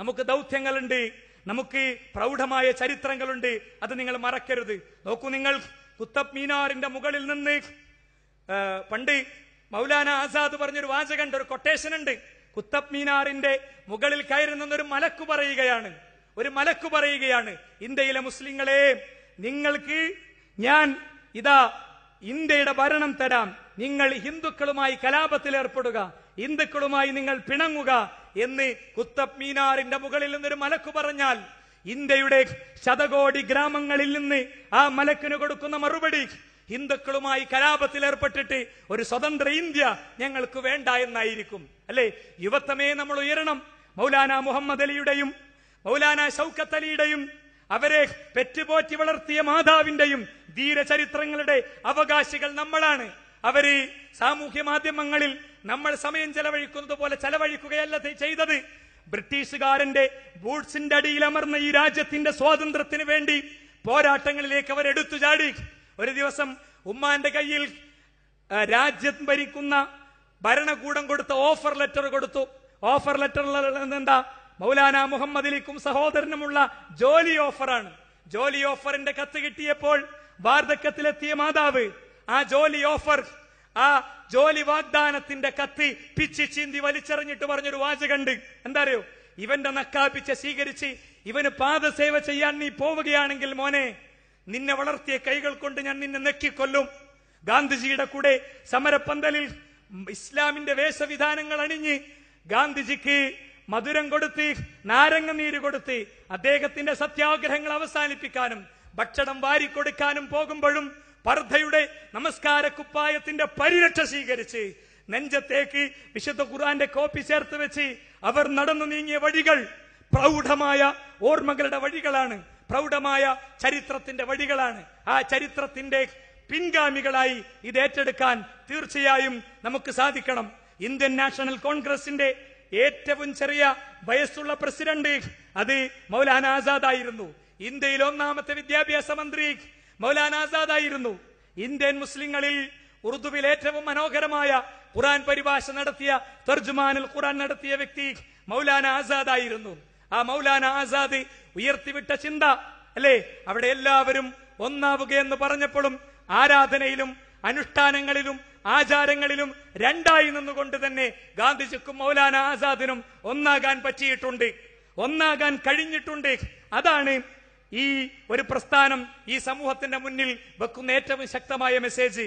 നമുക്ക് ദൗത്യങ്ങളുണ്ട് നമുക്ക് പ്രൗഢമായ ചരിത്രങ്ങളുണ്ട് അത് നിങ്ങൾ മറക്കരുത് നോക്കൂ നിങ്ങൾ കുത്തബ് മീനാറിന്റെ മുകളിൽ നിന്ന് പണ്ട് മൗലാന ആസാദ് പറഞ്ഞൊരു വാചകണ്ട് ഒരു കൊട്ടേഷൻ ഉണ്ട് കുത്തബ് മീനാറിന്റെ മുകളിൽ കയറി നിന്നൊരു മലക്കു പറയുകയാണ് ഒരു മലക്കു പറയുകയാണ് ഇന്ത്യയിലെ മുസ്ലിങ്ങളെ നിങ്ങൾക്ക് ഞാൻ ഇതാ ഇന്ത്യയുടെ ഭരണം തരാം നിങ്ങൾ ഹിന്ദുക്കളുമായി കലാപത്തിൽ ഏർപ്പെടുക ഹിന്ദുക്കളുമായി നിങ്ങൾ പിണങ്ങുക എന്ന് കുത്തബ് മീനാറിന്റെ മുകളിൽ നിന്നൊരു മലക്കു പറഞ്ഞാൽ ഇന്ത്യയുടെ ശതകോടി ഗ്രാമങ്ങളിൽ നിന്ന് ആ മലക്കിന് കൊടുക്കുന്ന മറുപടി ഹിന്ദുക്കളുമായി കലാപത്തിൽ ഏർപ്പെട്ടിട്ട് ഒരു സ്വതന്ത്ര ഇന്ത്യ ഞങ്ങൾക്ക് വേണ്ട എന്നായിരിക്കും അല്ലെ യുവത്വമേ നമ്മൾ ഉയരണം മൗലാന മുഹമ്മദ് അലിയുടെയും മൗലാന ഷൗക്കത്ത് അലിയുടെയും അവരെ പെറ്റുപോറ്റി വളർത്തിയ മാതാവിന്റെയും ധീരചരിത്രങ്ങളുടെ അവകാശികൾ നമ്മളാണ് അവര് സാമൂഹ്യ മാധ്യമങ്ങളിൽ നമ്മൾ സമയം ചെലവഴിക്കുന്നത് പോലെ ചെലവഴിക്കുകയല്ല ചെയ്തത് ബ്രിട്ടീഷുകാരന്റെ ബൂട്ട്സിന്റെ അടിയിൽ അമർന്ന ഈ രാജ്യത്തിന്റെ സ്വാതന്ത്ര്യത്തിന് വേണ്ടി പോരാട്ടങ്ങളിലേക്ക് അവർ എടുത്തു ചാടി ഒരു ദിവസം ഉമ്മാന്റെ കയ്യിൽ രാജ്യം ഭരിക്കുന്ന ഭരണകൂടം കൊടുത്ത ഓഫർ ലെറ്റർ കൊടുത്തു ഓഫർ ലെറ്റർ എന്താ മൗലാന മുഹമ്മദ് അലിക്കും സഹോദരനുമുള്ള ജോലി ഓഫറാണ് ജോലി ഓഫറിന്റെ കത്ത് കിട്ടിയപ്പോൾ വാർദ്ധക്യത്തിലെത്തിയ മാതാവ് ആ ജോലി ഓഫർ ആ ജോലി വാഗ്ദാനത്തിന്റെ കത്തി പിച്ചി ചീന്തി വലിച്ചെറിഞ്ഞിട്ട് പറഞ്ഞൊരു വാചകണ്ട് എന്താ അറിയോ ഇവന്റെ നക്കാപ്പിച്ച സ്വീകരിച്ച് ഇവന് പാദസേവ ചെയ്യാൻ നീ പോവുകയാണെങ്കിൽ മോനെ നിന്നെ വളർത്തിയ കൈകൾ കൊണ്ട് ഞാൻ നിന്നെ നെക്കിക്കൊല്ലും ഗാന്ധിജിയുടെ കൂടെ സമരപ്പന്തലിൽ ഇസ്ലാമിന്റെ വേഷവിധാനങ്ങൾ അണിഞ്ഞ് ഗാന്ധിജിക്ക് മധുരം കൊടുത്ത് നാരങ്ങ നീര് കൊടുത്ത് അദ്ദേഹത്തിന്റെ സത്യാഗ്രഹങ്ങൾ അവസാനിപ്പിക്കാനും ഭക്ഷണം വാരിക്കൊടുക്കാനും പോകുമ്പോഴും പർദ്ധയുടെ നമസ്കാര കുപ്പായത്തിന്റെ പരിരക്ഷ സ്വീകരിച്ച് നെഞ്ചത്തേക്ക് വിശുദ്ധ ഖുർആന്റെ കോപ്പി ചേർത്ത് വെച്ച് അവർ നടന്നു നീങ്ങിയ വഴികൾ പ്രൗഢമായ ഓർമ്മകളുടെ വഴികളാണ് പ്രൗഢമായ ചരിത്രത്തിന്റെ വഴികളാണ് ആ ചരിത്രത്തിന്റെ പിൻഗാമികളായി ഇത് ഏറ്റെടുക്കാൻ തീർച്ചയായും നമുക്ക് സാധിക്കണം ഇന്ത്യൻ നാഷണൽ കോൺഗ്രസിന്റെ ഏറ്റവും ചെറിയ വയസ്സുള്ള പ്രസിഡന്റ് അത് മൗലാന ആസാദ് ആയിരുന്നു ഇന്ത്യയിൽ ഒന്നാമത്തെ വിദ്യാഭ്യാസ മന്ത്രി മൗലാന ആസാദ് ആയിരുന്നു ഇന്ത്യൻ മുസ്ലിങ്ങളിൽ ഉറുദുവിൽ ഏറ്റവും മനോഹരമായ ഖുറാൻ പരിഭാഷ നടത്തിയ തർജുമാനിൽ ഖുറാൻ നടത്തിയ വ്യക്തി മൗലാന ആസാദ് ആയിരുന്നു ആ മൗലാന ആസാദ് ഉയർത്തിവിട്ട ചിന്ത അല്ലേ അവിടെ എല്ലാവരും ഒന്നാവുക എന്ന് പറഞ്ഞപ്പോഴും ആരാധനയിലും അനുഷ്ഠാനങ്ങളിലും ആചാരങ്ങളിലും രണ്ടായി നിന്നുകൊണ്ട് തന്നെ ഗാന്ധിജിക്കും മൗലാന ആസാദിനും ഒന്നാകാൻ പറ്റിയിട്ടുണ്ട് ഒന്നാകാൻ കഴിഞ്ഞിട്ടുണ്ട് അതാണ് ഈ ഒരു പ്രസ്ഥാനം ഈ സമൂഹത്തിന്റെ മുന്നിൽ വെക്കുന്ന ഏറ്റവും ശക്തമായ മെസ്സേജ്